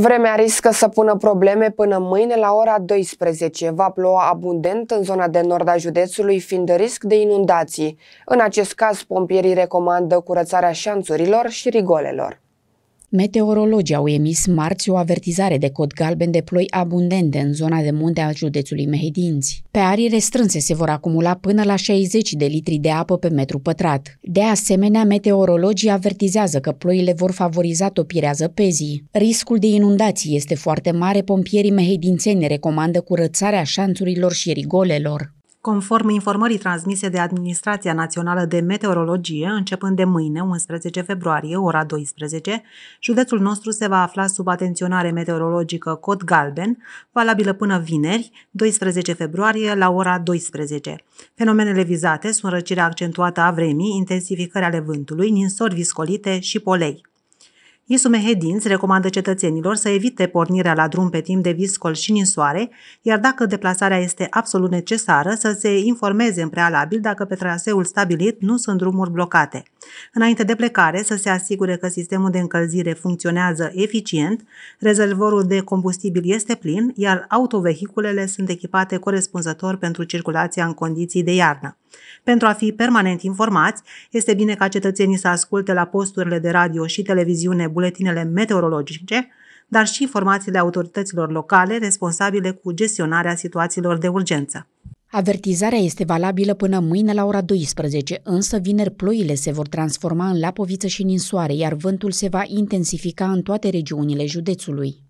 Vremea riscă să pună probleme până mâine la ora 12. Va ploua abundent în zona de nord a județului, fiind risc de inundații. În acest caz, pompierii recomandă curățarea șanțurilor și rigolelor. Meteorologii au emis marți o avertizare de cod galben de ploi abundente în zona de munte a județului Mehedinți. Pe arii restrânse se vor acumula până la 60 de litri de apă pe metru pătrat. De asemenea, meteorologii avertizează că ploile vor favoriza topirea zăpezii. Riscul de inundații este foarte mare, pompierii mehedințeni recomandă curățarea șanțurilor și rigolelor. Conform informării transmise de Administrația Națională de Meteorologie, începând de mâine, 11 februarie, ora 12, județul nostru se va afla sub atenționare meteorologică cod galben, valabilă până vineri, 12 februarie, la ora 12. Fenomenele vizate sunt răcirea accentuată a vremii, intensificarea ale vântului, ninsori viscolite și polei. Isume Hedinț recomandă cetățenilor să evite pornirea la drum pe timp de viscol și ninsoare, iar dacă deplasarea este absolut necesară, să se informeze în prealabil dacă pe traseul stabilit nu sunt drumuri blocate. Înainte de plecare, să se asigure că sistemul de încălzire funcționează eficient, rezervorul de combustibil este plin, iar autovehiculele sunt echipate corespunzător pentru circulația în condiții de iarnă. Pentru a fi permanent informați, este bine ca cetățenii să asculte la posturile de radio și televiziune buletinele meteorologice, dar și informațiile autorităților locale responsabile cu gestionarea situațiilor de urgență. Avertizarea este valabilă până mâine la ora 12, însă vineri ploile se vor transforma în lapoviță și ninsoare, iar vântul se va intensifica în toate regiunile județului.